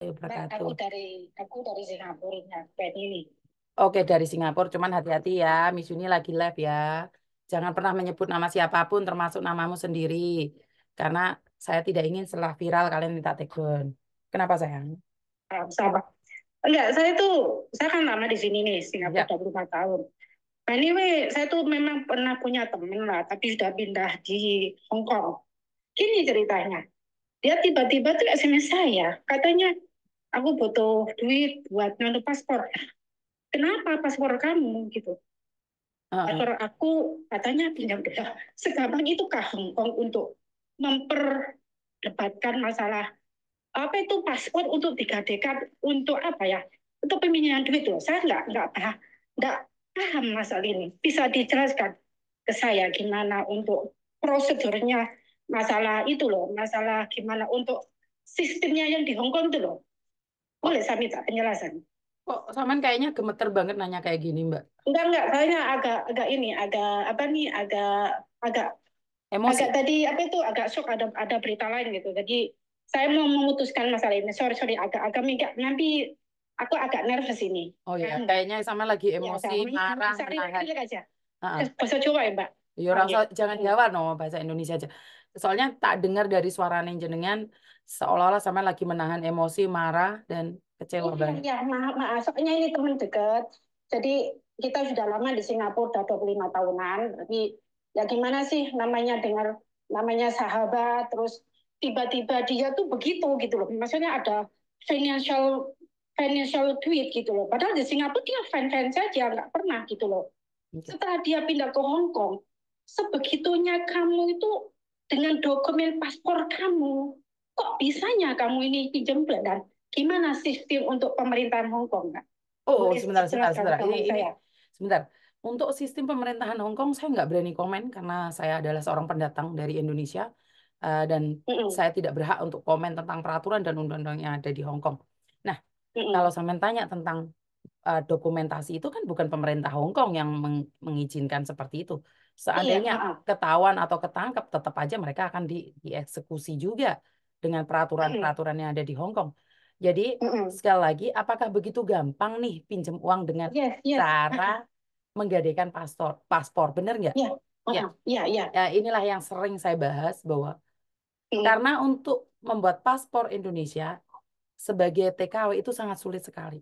wabarakatuh. Aku dari aku dari Singapura, ini. Oke, dari Singapura, cuman hati-hati ya, Miss Yuni lagi live ya. Jangan pernah menyebut nama siapapun, termasuk namamu sendiri. Karena saya tidak ingin setelah viral kalian minta take down. Kenapa sayang? Sama. Enggak, saya tuh, saya kan lama di sini nih, Singapura ya. 25 tahun. anyway, saya tuh memang pernah punya temen lah, tapi sudah pindah di Hongkong Kong. Gini ceritanya, dia tiba-tiba tuh SMS saya, katanya aku butuh duit buat nyontoh paspor kenapa paspor kamu gitu uh paspor aku katanya pinjam dulu segampang itu kah Hongkong untuk memperdebatkan masalah apa itu paspor untuk digadekan untuk apa ya untuk peminjaman duit loh saya nggak nggak paham nggak paham masalah ini bisa dijelaskan ke saya gimana untuk prosedurnya masalah itu loh masalah gimana untuk sistemnya yang di Hongkong itu loh boleh ya, saya minta penjelasan? Kok Saman kayaknya gemeter banget nanya kayak gini, Mbak? Enggak, enggak. Kayaknya agak agak ini, agak apa nih, agak agak emosi. Agak tadi apa itu agak shock ada ada berita lain gitu. Jadi saya mau memutuskan masalah ini. Sorry, sorry, agak agak enggak. Nanti aku agak nervous ini. Oh iya, hmm. kayaknya sama lagi iya, emosi, ya, marah, menahan. aja. Uh -uh. coba ya, Mbak? yo iya, rasa, oh, okay. Iya. jangan jawab no, bahasa Indonesia aja. Soalnya tak dengar dari suara jenengan seolah-olah sama lagi menahan emosi, marah, dan kecewa iya, banget. Iya, maaf, maaf. Soalnya ini teman dekat. Jadi kita sudah lama di Singapura, udah 25 tahunan. Jadi ya gimana sih namanya dengar namanya sahabat, terus tiba-tiba dia tuh begitu gitu loh. Maksudnya ada financial financial tweet gitu loh. Padahal di Singapura dia fan-fan saja, nggak pernah gitu loh. Iya. Setelah dia pindah ke Hong Kong, sebegitunya kamu itu dengan dokumen paspor kamu, kok bisanya kamu ini pinjam dan Gimana sistem untuk pemerintahan Hong Kong, kan? Oh, Boleh sebentar, sebentar, sebentar. Ini, ini, sebentar. Untuk sistem pemerintahan Hong Kong, saya nggak berani komen karena saya adalah seorang pendatang dari Indonesia uh, dan mm -mm. saya tidak berhak untuk komen tentang peraturan dan undang-undang yang ada di Hong Kong. Nah, mm -mm. kalau saya tanya tentang uh, dokumentasi itu kan bukan pemerintah Hong Kong yang meng mengizinkan seperti itu. Iya, Seandainya iya, ketahuan atau ketangkap, tetap aja mereka akan di dieksekusi juga dengan hmm. peraturan-peraturan yang ada di Hong Kong. Jadi mm sekali lagi, apakah begitu gampang nih pinjam uang dengan yes, yes. cara menggadaikan paspor? Paspor, benar nggak? Iya, Iya. Iya. inilah yang sering saya bahas bahwa mm. karena untuk membuat paspor Indonesia sebagai TKW itu sangat sulit sekali.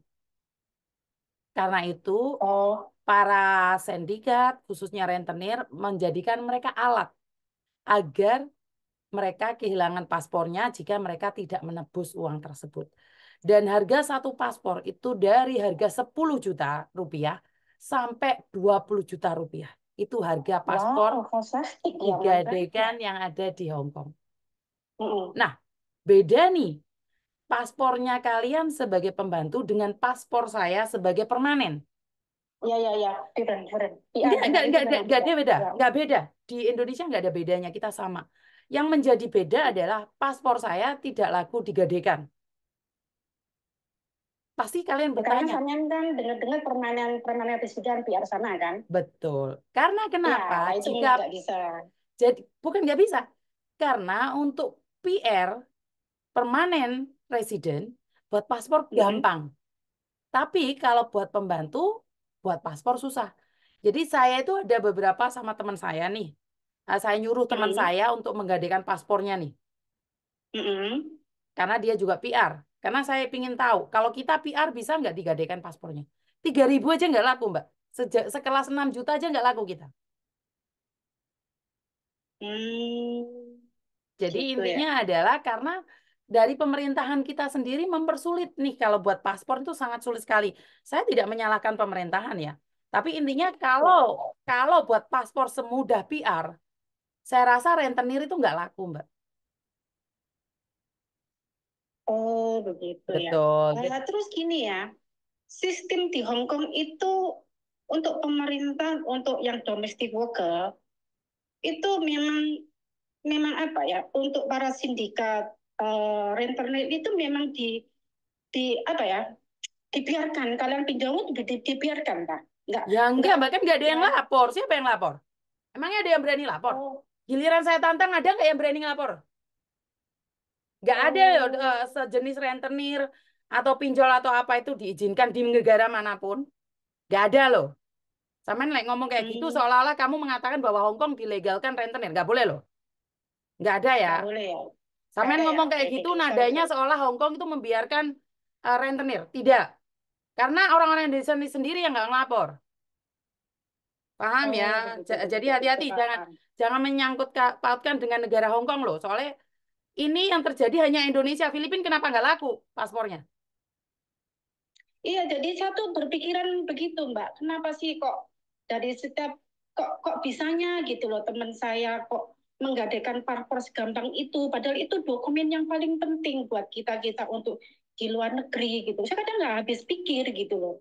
Karena itu, oh. para sindikat, khususnya rentenir, menjadikan mereka alat agar mereka kehilangan paspornya jika mereka tidak menebus uang tersebut. Dan harga satu paspor itu dari harga 10 juta rupiah sampai 20 juta rupiah. Itu harga paspor wow, ya, dekan yang ada di Hong Kong. Nah, beda nih paspornya kalian sebagai pembantu dengan paspor saya sebagai permanen. Ya ya ya, tidak, tidak, tidak, enggak, enggak, enggak, enggak, enggak beda, enggak ya, beda. Di Indonesia enggak ada bedanya, kita sama. Yang menjadi beda adalah paspor saya tidak laku digadekan. Pasti kalian bertanya. Karena kalian kan dengar-dengar permainan permainan presiden PR sana kan? Betul. Karena ya, kenapa? Ya, jika bisa. Jadi bukan nggak bisa. Karena untuk PR permanen resident buat paspor gampang. Tapi kalau buat pembantu buat paspor susah. Jadi saya itu ada beberapa sama teman saya nih Nah, saya nyuruh teman mm -hmm. saya untuk menggadekan paspornya nih. Mm -hmm. Karena dia juga PR. Karena saya ingin tahu, kalau kita PR bisa nggak digadekan paspornya? ribu aja nggak laku, Mbak. Sejak, sekelas 6 juta aja nggak laku kita. Hmm, Jadi gitu ya. intinya ya. adalah karena dari pemerintahan kita sendiri mempersulit nih kalau buat paspor itu sangat sulit sekali. Saya tidak menyalahkan pemerintahan ya. Tapi intinya kalau kalau buat paspor semudah PR, saya rasa rentenir itu nggak laku, Mbak. Oh, begitu ya. Betul. ya. Nah, terus gini ya, sistem di Hong Kong itu untuk pemerintah, untuk yang domestic worker, itu memang memang apa ya, untuk para sindikat uh, rentenir itu memang di di apa ya, dibiarkan. Kalian pinjam itu di, dibiarkan, Pak. Enggak. Ya enggak, bahkan enggak kan ada yang ya. lapor. Siapa yang lapor? Emangnya ada yang berani lapor? Oh. Giliran saya tantang ada nggak yang berani ngelapor? Nggak ada uh, sejenis rentenir atau pinjol atau apa itu diizinkan di negara manapun. Nggak ada loh. Sama like ngomong kayak gitu hmm. gitu seolah-olah kamu mengatakan bahwa Hong Kong dilegalkan rentenir. Nggak boleh loh. Nggak ada ya. Nggak boleh ya. Sama ya. ngomong kayak gitu, gitu nadanya seolah Hong Kong itu membiarkan uh, rentenir. Tidak. Karena orang-orang di yang sini sendiri yang nggak ngelapor. Paham ya? oh, ya? Betul, betul, Jadi hati-hati jangan jangan menyangkut pautkan dengan negara Hong Kong loh. Soalnya ini yang terjadi hanya Indonesia. Filipina kenapa nggak laku paspornya? Iya, jadi satu berpikiran begitu, Mbak. Kenapa sih kok dari setiap kok kok bisanya gitu loh teman saya kok menggadaikan parpor segampang itu padahal itu dokumen yang paling penting buat kita kita untuk di luar negeri gitu. Saya kadang nggak habis pikir gitu loh.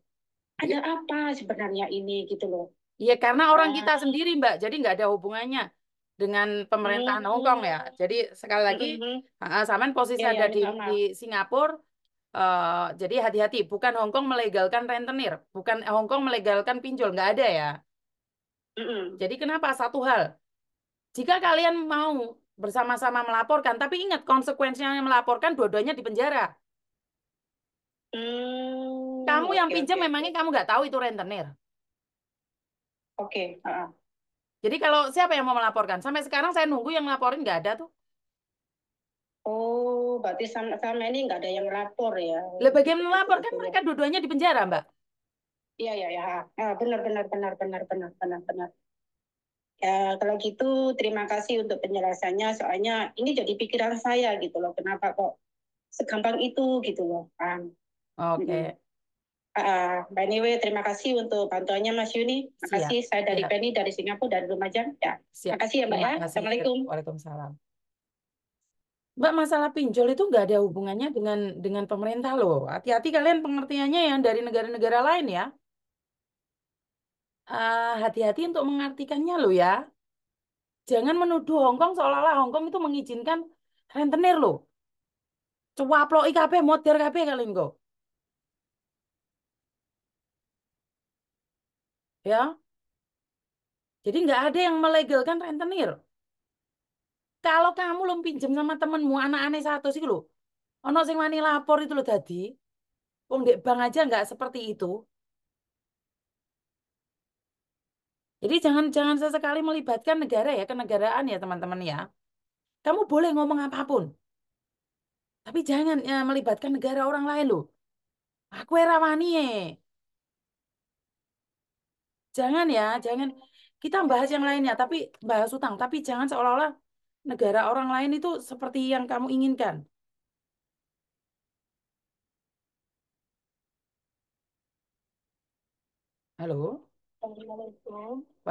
Ada iya. apa sebenarnya ini gitu loh. Iya karena orang iya. kita sendiri Mbak, jadi nggak ada hubungannya dengan pemerintahan hmm. Hong Kong ya. Hmm. Jadi sekali lagi, hmm. uh, hmm. Saman posisi yeah, iya, ada yeah, di, di Singapura, uh, jadi hati-hati. Bukan Hong Kong melegalkan rentenir, bukan eh, Hong Kong melegalkan pinjol, nggak ada ya. mm -hmm. Jadi kenapa? Satu hal, jika kalian mau bersama-sama melaporkan, tapi ingat konsekuensinya melaporkan dua-duanya di penjara. Mm, kamu okay, yang pinjam okay. memangnya kamu nggak tahu itu rentenir. Oke. Okay. Jadi kalau siapa yang mau melaporkan? Sampai sekarang saya nunggu yang laporin nggak ada tuh. Oh, berarti sama, sama ini nggak ada yang lapor ya? Lebih bagaimana melapor kan mereka dua-duanya di penjara, Mbak? Iya, iya, iya. Nah, benar, benar, benar, benar, benar, benar, benar. Ya, kalau gitu terima kasih untuk penjelasannya. Soalnya ini jadi pikiran saya gitu loh. Kenapa kok segampang itu gitu loh. Oke. Okay. Mm -hmm. Uh, Mbak terima kasih untuk bantuannya Mas Yuni. Terima kasih saya dari Siap. Penny dari Singapura dari Lumajang. Ya. Terima kasih ya Mbak iya, ya. Assalamualaikum. Waalaikumsalam. Mbak masalah pinjol itu nggak ada hubungannya dengan dengan pemerintah loh. Hati-hati kalian pengertiannya yang dari negara-negara lain ya. Eh, hati-hati uh, untuk mengartikannya loh ya. Jangan menuduh Hongkong seolah-olah Hongkong itu mengizinkan rentenir loh. Cewaplok IKP, modir KP kalian kok. Ya. Jadi nggak ada yang melegalkan rentenir. Kalau kamu lo pinjam sama temenmu anak aneh satu sih lo. Ono sing mani lapor itu lo tadi. uang dek bank aja nggak seperti itu. Jadi jangan jangan sesekali melibatkan negara ya, kenegaraan ya teman-teman ya. Kamu boleh ngomong apapun. Tapi jangan ya, melibatkan negara orang lain loh. Aku era wani ya jangan ya, jangan kita bahas yang lainnya, tapi bahas utang, tapi jangan seolah-olah negara orang lain itu seperti yang kamu inginkan. Halo. Assalamualaikum.